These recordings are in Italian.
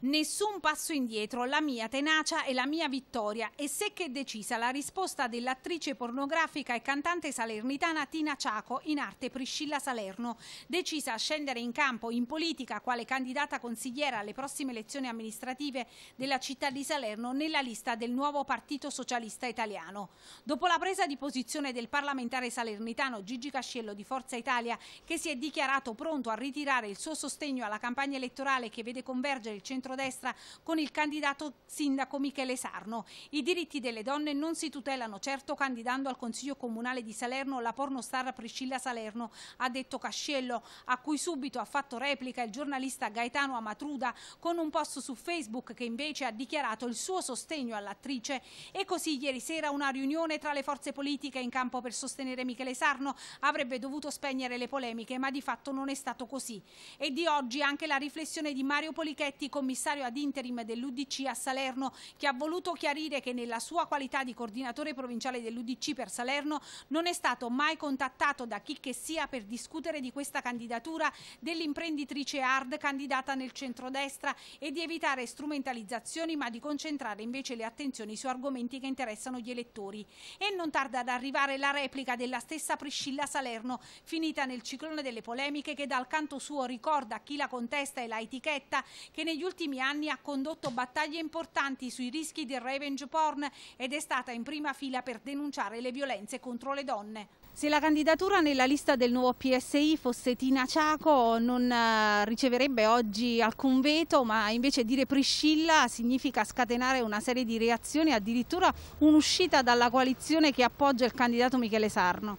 Nessun passo indietro, la mia tenacia e la mia vittoria. E secca e decisa la risposta dell'attrice pornografica e cantante salernitana Tina Ciaco, in arte Priscilla Salerno, decisa a scendere in campo in politica quale candidata consigliera alle prossime elezioni amministrative della città di Salerno nella lista del nuovo Partito Socialista Italiano. Dopo la presa di posizione del parlamentare salernitano Gigi Casciello di Forza Italia, che si è dichiarato pronto a ritirare il suo sostegno alla campagna elettorale che vede convergere il centro centrodestra con il candidato sindaco Michele Sarno. I diritti delle donne non si tutelano certo candidando al Consiglio Comunale di Salerno la pornostar Priscilla Salerno, ha detto Cascello, a cui subito ha fatto replica il giornalista Gaetano Amatruda con un post su Facebook che invece ha dichiarato il suo sostegno all'attrice e così ieri sera una riunione tra le forze politiche in campo per sostenere Michele Sarno avrebbe dovuto spegnere le polemiche ma di fatto non è stato così. E di oggi anche la riflessione di Mario Polichetti, commissario commissario ad interim dell'UDC a Salerno che ha voluto chiarire che nella sua qualità di coordinatore provinciale dell'UDC per Salerno non è stato mai contattato da chi che sia per discutere di questa candidatura dell'imprenditrice Hard candidata nel centrodestra e di evitare strumentalizzazioni ma di concentrare invece le attenzioni su argomenti che interessano gli elettori. E non tarda ad arrivare la replica della stessa Priscilla Salerno, finita nel ciclone delle polemiche che dal canto suo ricorda chi la contesta e la etichetta che negli ultimi ultimi anni ha condotto battaglie importanti sui rischi del revenge porn ed è stata in prima fila per denunciare le violenze contro le donne. Se la candidatura nella lista del nuovo PSI fosse Tina Ciaco non eh, riceverebbe oggi alcun veto, ma invece dire Priscilla significa scatenare una serie di reazioni, addirittura un'uscita dalla coalizione che appoggia il candidato Michele Sarno.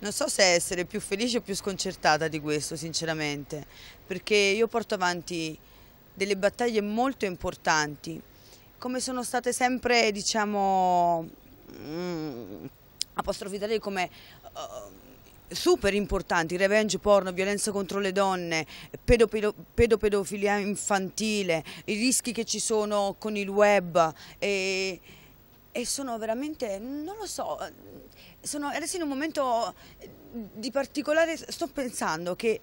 Non so se essere più felice o più sconcertata di questo, sinceramente, perché io porto avanti delle battaglie molto importanti, come sono state sempre, diciamo, mh, mm, apostrofate come... Uh, super importanti, revenge porno, violenza contro le donne, pedopedo, pedopedofilia infantile, i rischi che ci sono con il web e, e sono veramente, non lo so, sono adesso in un momento di particolare, sto pensando che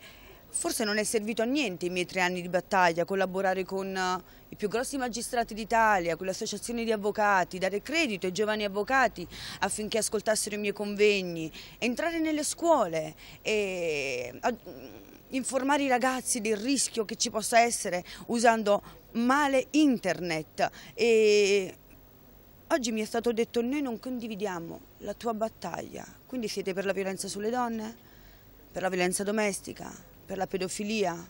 Forse non è servito a niente i miei tre anni di battaglia, collaborare con eh, i più grossi magistrati d'Italia, con l'associazione di avvocati, dare credito ai giovani avvocati affinché ascoltassero i miei convegni, entrare nelle scuole e eh, mm, informare i ragazzi del rischio che ci possa essere usando male internet e Oggi mi è stato detto noi non condividiamo la tua battaglia, quindi siete per la violenza sulle donne, per la violenza domestica, per la pedofilia.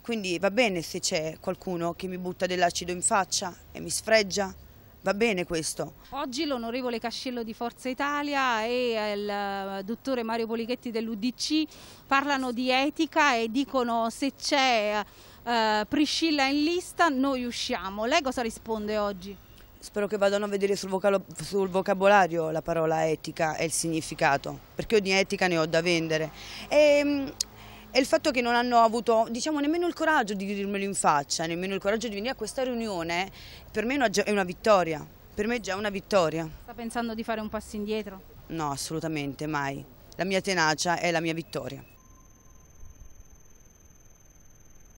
Quindi va bene se c'è qualcuno che mi butta dell'acido in faccia e mi sfreggia, va bene questo. Oggi l'onorevole Cascello di Forza Italia e il eh, dottore Mario Polichetti dell'Udc parlano di etica e dicono se c'è eh, Priscilla in lista noi usciamo. Lei cosa risponde oggi? Spero che vadano a vedere sul, vocalo, sul vocabolario la parola etica e il significato, perché io di etica ne ho da vendere. E, ehm, e il fatto che non hanno avuto diciamo, nemmeno il coraggio di dirmelo in faccia, nemmeno il coraggio di venire a questa riunione, per me è una vittoria, per me è già una vittoria. Sta pensando di fare un passo indietro? No, assolutamente, mai. La mia tenacia è la mia vittoria.